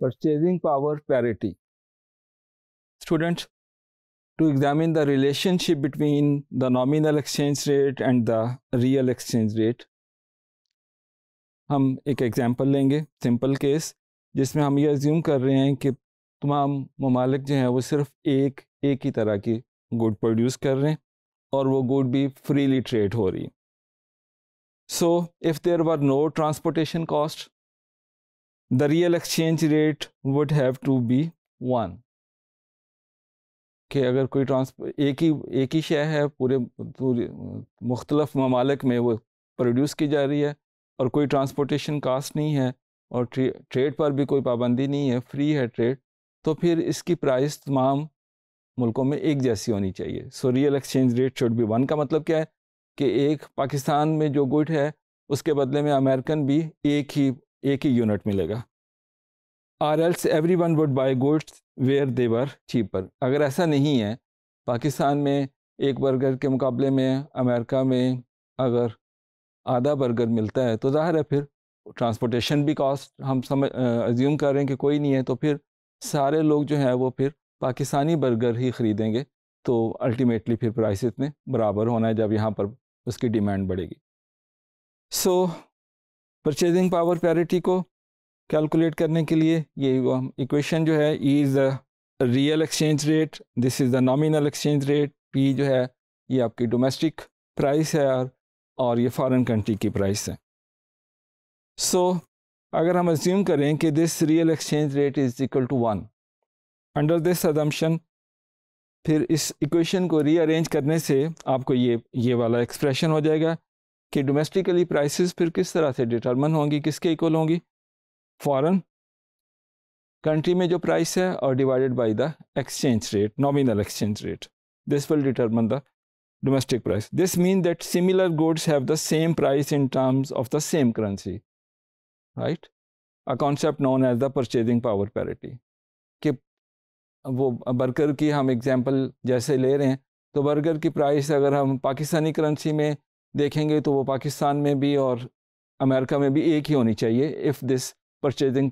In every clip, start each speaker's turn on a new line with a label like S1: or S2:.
S1: purchasing power parity. Students, to examine the relationship between the nominal exchange rate and the real exchange rate, हम एक example लेंगे simple case जिसमें हम ये assume कर रहे हैं कि तमाम ममालिक जो हैं वो सिर्फ एक एक ही तरह की गुड प्रोड्यूस कर रहे हैं और वो गुड भी फ्रीली ट्रेड हो रही है so if there were no transportation cost the real exchange rate would have to be one कि अगर कोई ट्रांस एक ही एक ही शेयर है पूरे पूरे मुख्तलफ ममालिक में वो प्रोड्यूस की जा रही है और कोई ट्रांसपोर्टेशन कास्ट नहीं है और ट्रे, ट्रेड पर भी कोई पाबंदी नहीं है फ्री है ट्रेड तो फिर इसकी प्राइस तमाम मुल्कों में एक जैसी होनी चाहिए so real exchange rate should be one का मतलब क्या है कि एक पाकिस्तान में जो गुड है उसके बदले में अमेरिकन भी एक ही एक ही यूनिट मिलेगा or else everyone would buy goods where they're cheaper अगर ऐसा नहीं है पाकिस्तान में एक बर्गर के मुकाबले में अमेरिका में अगर आधा बर्गर मिलता है तो ज़ाहिर है फिर ट्रांसपोर्टेशन भी कॉस्ट हम समझ अज्यूम कर रहे हैं कि कोई नहीं है तो फिर सारे लोग जो हैं वो फिर पाकिस्तानी बर्गर ही ख़रीदेंगे तो अल्टीमेटली फिर प्राइस इतने बराबर होना है जब यहाँ पर उसकी डिमांड बढ़ेगी so so, purchasing power parity को कैलकुलेट करने के लिए ये इक्वेशन जो है e is the real exchange rate this is the nominal exchange rate P जो है ये आपकी डोमेस्टिक प्राइस है और और ये फॉरेन कंट्री की प्राइस है सो so, अगर हम अज्यूम करें कि this real exchange rate is equal to one under this assumption फिर इस इक्वेशन को रीअरेंज करने से आपको ये ये वाला एक्सप्रेशन हो जाएगा कि डोमेस्टिकली प्राइसेस फिर किस तरह से डिटर्मन होंगी किसके इक्वल होंगी फॉरेन कंट्री में जो प्राइस है और divided by the exchange rate nominal exchange rate this will determine the domestic price this mean that similar goods have the same price in terms of the same currency right a concept known as the purchasing power parity कि वो burger की हम example जैसे ले रहे हैं तो burger की प्राइस अगर हम पाकिस्तानी करेंसी में देखेंगे तो वो पाकिस्तान में भी और अमेरिका में भी एक ही होनी चाहिए if this purchasing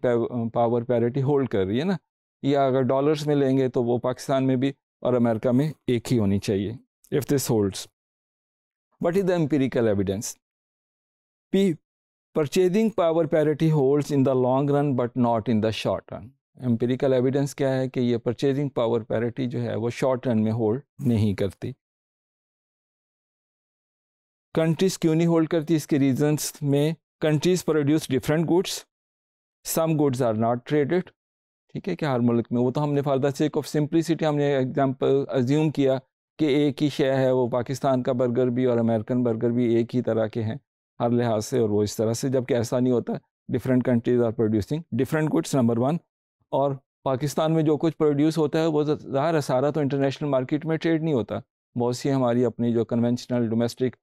S1: power parity hold कर रही है ना या अगर डॉलर्स में लेंगे तो वो पाकिस्तान में भी और अमेरिका में एक ही होनी चाहिए if this holds what is the empirical evidence P purchasing power parity holds in the long run but not in the short run empirical evidence क्या है कि ये परचेजिंग पावर पैरिटी जो है वो शॉर्ट रन में होल्ड नहीं करती कंट्रीज क्यों नहीं होल्ड करती इसके रीजंस में countries produce different goods some goods are not traded ठीक है क्या हर मुल्क में वो तो हमने for the sake of simplicity हमने एग्जांपल अज्यूम किया कि एक ही शेय है वो पाकिस्तान का बर्गर भी और अमेरिकन बर्गर भी एक ही तरह के हैं हर लिहाज से और वो इस तरह से जबकि ऐसा नहीं होता different countries are producing different goods number one और पाकिस्तान में जो कुछ प्रोड्यूस होता है वो ज़ाहिर है सारा तो इंटरनेशनल मार्केट में ट्रेड नहीं होता बहुत सी हमारी अपनी जो कन्वेंशनल डोमेस्टिक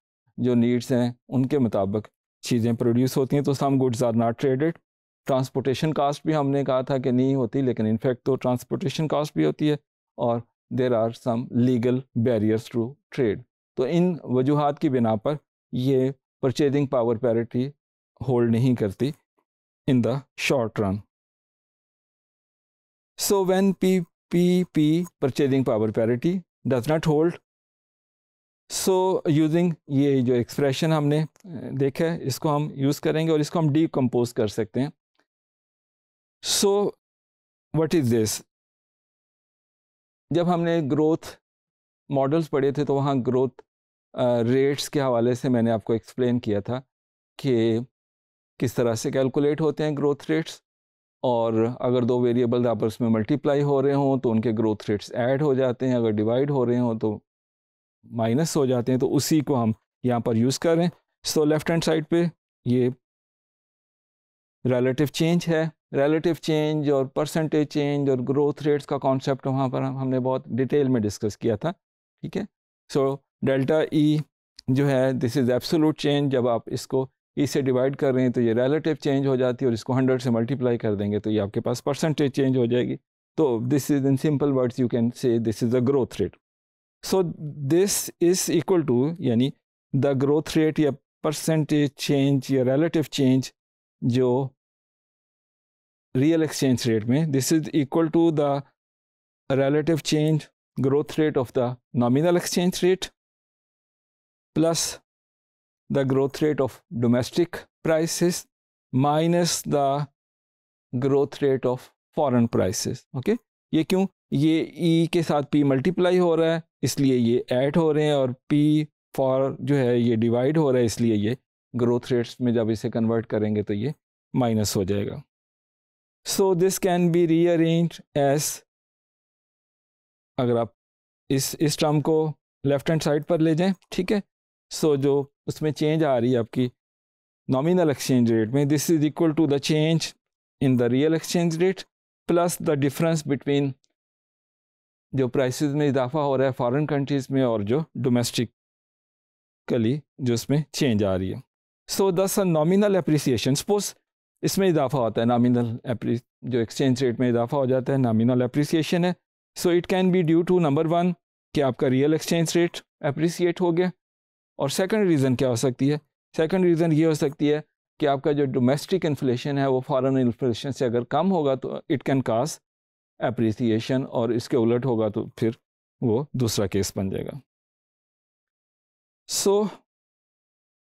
S1: जो नीड्स हैं उनके मुताबिक चीज़ें प्रोड्यूस होती हैं तो some goods are not traded transportation cost भी हमने कहा था कि नहीं होती लेकिन इनफैक्ट तो ट्रांसपोर्टेशन कास्ट भी होती है और there are some legal barriers to trade तो इन वजूहत की बिना पर यह परचेजिंग पावर पैरिटी होल्ड नहीं करती in the short run so when P P P purchasing power parity does not hold so using ये जो एक्सप्रेशन हमने देखा है इसको हम यूज़ करेंगे और इसको हम डीकम्पोज कर सकते हैं सो वट इज़ दिस जब हमने ग्रोथ मॉडल्स पढ़े थे तो वहाँ ग्रोथ रेट्स के हवाले से मैंने आपको एक्सप्लेन किया था कि किस तरह से कैलकुलेट होते हैं ग्रोथ रेट्स और अगर दो वेरिएबल आपस में मल्टीप्लाई हो रहे हों तो उनके ग्रोथ रेट्स ऐड हो जाते हैं अगर डिवाइड हो रहे हों तो माइनस हो जाते हैं तो उसी को हम यहाँ पर यूज़ कर रहे हैं सो लेफ्ट हैंड साइड पे ये रिलेटिव चेंज है रिलेटिव चेंज और परसेंटेज चेंज और ग्रोथ रेट्स का कॉन्सेप्ट वहाँ पर हम हमने बहुत डिटेल में डिस्कस किया था ठीक है सो डेल्टा ई जो है दिस इज़ एब्सोलूट चेंज जब आप इसको ई e से डिवाइड कर रहे हैं तो ये रिलेटिव चेंज हो जाती है और इसको हंड्रेड से मल्टीप्लाई कर देंगे तो ये आपके पास परसेंटेज चेंज हो जाएगी तो this is in simple words you can say this is a growth rate so this is equal to यानी द ग्रोथ रेट या परसेंटेज चेंज या रिलेटिव चेंज जो रियल एक्सचेंज रेट में this is equal to the relative change growth rate of the nominal exchange rate plus the growth rate of domestic prices minus the growth rate of foreign prices okay ये क्यों ये ई e के साथ P multiply हो रहा है इसलिए ये ऐड हो रहे हैं और पी फॉर जो है ये डिवाइड हो रहा है इसलिए ये ग्रोथ रेट्स में जब इसे कन्वर्ट करेंगे तो ये माइनस हो जाएगा so this can be rearrange as अगर आप इस इस टर्म को लेफ्ट हैंड साइड पर ले जाएं ठीक है सो so, जो उसमें चेंज आ रही है आपकी नॉमिनल एक्सचेंज रेट में this is equal to the change in the real exchange rate plus the difference between जो प्राइसेस में इजाफा हो रहा है फॉरेन कंट्रीज़ में और जो डोमेस्टिकली जो इसमें चेंज आ रही है सो दस नॉमिनल अप्रिसिएशन सपोज इसमें इजाफा होता है नामिनल जो एक्सचेंज रेट में इजाफा हो जाता है नामिनल अप्रिसिएशन है so it can be due to number one कि आपका रियल एक्सचेंज रेट अप्रिसिएट हो गया और सेकेंड रीज़न क्या हो सकती है सेकेंड रीज़न ये हो सकती है कि आपका जो डोमेस्टिक इन्फ्लेशन है वो फॉरेन इन्फ्लेशन से अगर कम होगा तो इट कैन कास्ट अप्रिसिएशन और इसके उलट होगा तो फिर वो दूसरा केस बन जाएगा so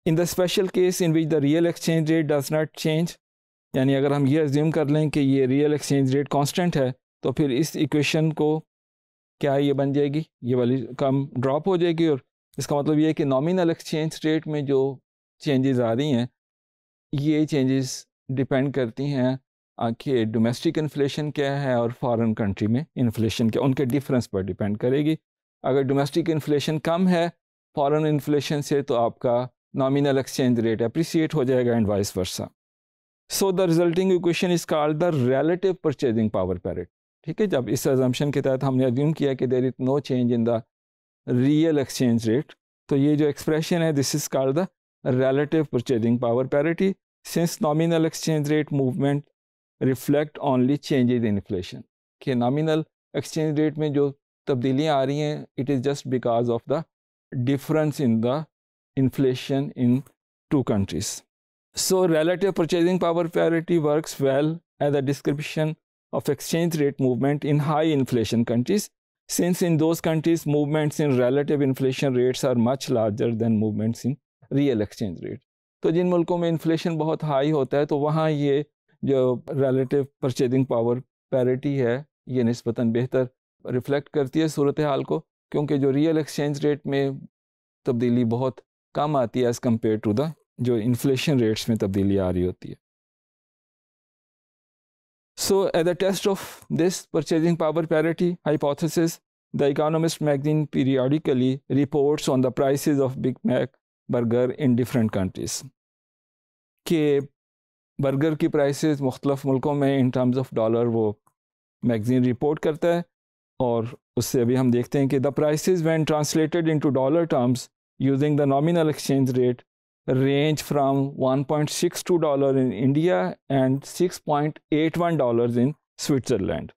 S1: in the special case in which the real exchange rate does not change यानी अगर हम ये एज्यूम कर लें कि ये रियल एक्सचेंज रेट कांस्टेंट है तो फिर इस इक्वेशन को क्या ये बन जाएगी ये वाली कम ड्रॉप हो जाएगी और इसका मतलब ये है कि नॉमिनल एक्सचेंज रेट में जो चेंजेस आ रही हैं ये चेंजेस डिपेंड करती हैं कि डोमेस्टिक इन्फ्लेशन क्या है और फॉरेन कंट्री में इन्फ्लेशन क्या उनके डिफरेंस पर डिपेंड करेगी अगर डोमेस्टिक इन्फ्लेशन कम है फॉरेन इन्फ्लेशन से तो आपका नॉमिनल एक्सचेंज रेट अप्रिसिएट हो जाएगा and vice versa so the resulting equation is called the relative purchasing power parity ठीक है जब इस एजम्पन के तहत हमने अज्यूम किया कि there is no change in the real exchange rate तो ये जो एक्सप्रेशन है this is called the relative purchasing power parity since nominal exchange rate movement reflect only changes in inflation कि नॉमिनल एक्सचेंज रेट में जो तब्दीलियाँ आ रही हैं it is just because of the difference in the inflation in two countries so relative purchasing power parity work well as a description of exchange rate movement in high inflation countries since in those countries movements in relative inflation rates are much larger than movements in real exchange rate तो जिन मुल्कों में inflation बहुत high होता है तो वहाँ ये जो रिलेटिव परचेजिंग पावर पैरिटी है ये नस्बता बेहतर रिफ्लेक्ट करती है सूरत हाल को क्योंकि जो रियल एक्सचेंज रेट में तब्दीली बहुत कम आती है एज़ कम्पेयर टू द जो इन्फ्लेशन रेट्स में तब्दीली आ रही होती है so at the test of this purchasing power parity hypothesis the Economist magazine periodically reports on the prices of Big Mac burger in different countries के burger की prices मुख्तलफ़ मुल्कों में इन टर्म्स ऑफ डॉलर वो magazine report करता है और उससे अभी हम देखते हैं कि the prices when translated into dollar terms using the nominal exchange rate range from two dollar in India and one dollar in Switzerland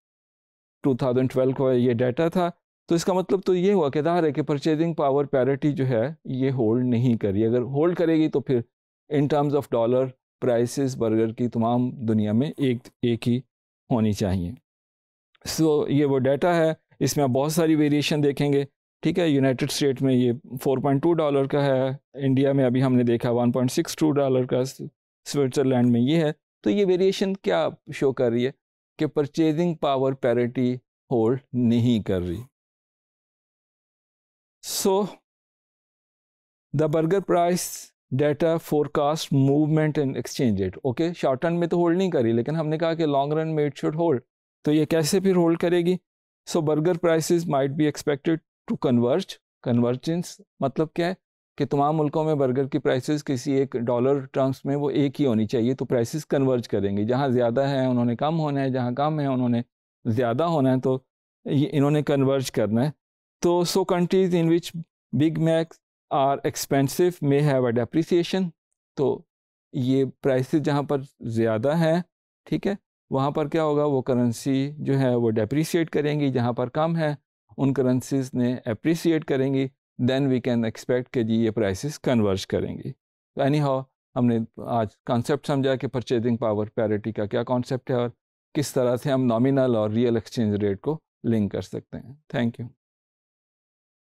S1: 2012 को ये डाटा था तो इसका मतलब तो ये हुआ कि दाहर है कि परचेजिंग पावर पैरिटी जो है ये होल्ड नहीं करी अगर होल्ड करेगी तो फिर in terms of dollar prices burger की तमाम दुनिया में एक एक ही होनी चाहिए सो so, ये वो डाटा है इसमें आप बहुत सारी वेरिएशन देखेंगे ठीक है यूनाइटेड स्टेट में ये 4.2 डॉलर का है इंडिया में अभी हमने देखा 1.62 डॉलर का स्विट्ज़रलैंड में ये है तो ये वेरिएशन क्या शो कर रही है कि परचेजिंग पावर पैरिटी होल्ड नहीं कर रही so the burger price data forecast movement and exchange rate okay short run में तो होल्ड नहीं करी लेकिन हमने कहा कि लॉन्ग रन में इट शुड होल्ड तो ये कैसे फिर होल्ड करेगी so burger prices might be expected to converge convergence मतलब क्या है कि तमाम मुल्कों में बर्गर की प्राइसेस किसी एक डॉलर टर्म्स में वो एक ही होनी चाहिए तो प्राइसेस कन्वर्ज करेंगे जहाँ ज़्यादा है उन्होंने कम होना है जहाँ कम है उन्होंने ज़्यादा होना है तो ये इन्होंने कन्वर्ज करना है तो so countries in which Big Macs are expensive may have a depreciation तो ये प्राइसेस जहाँ पर ज़्यादा है ठीक है वहाँ पर क्या होगा वो करेंसी जो है वो डेप्रीसीट करेंगी जहाँ पर कम है उन करेंसीज ने अप्रिसिएट करेंगी दैन वी कैन एक्सपेक्ट कि जी ये प्राइसेस कन्वर्ज करेंगी तो एनी हाउ हमने आज कॉन्सेप्ट समझा कि परचेजिंग पावर पैरिटी का क्या कॉन्सेप्ट है और किस तरह से हम नॉमिनल और रियल एक्सचेंज रेट को लिंक कर सकते हैं थैंक यू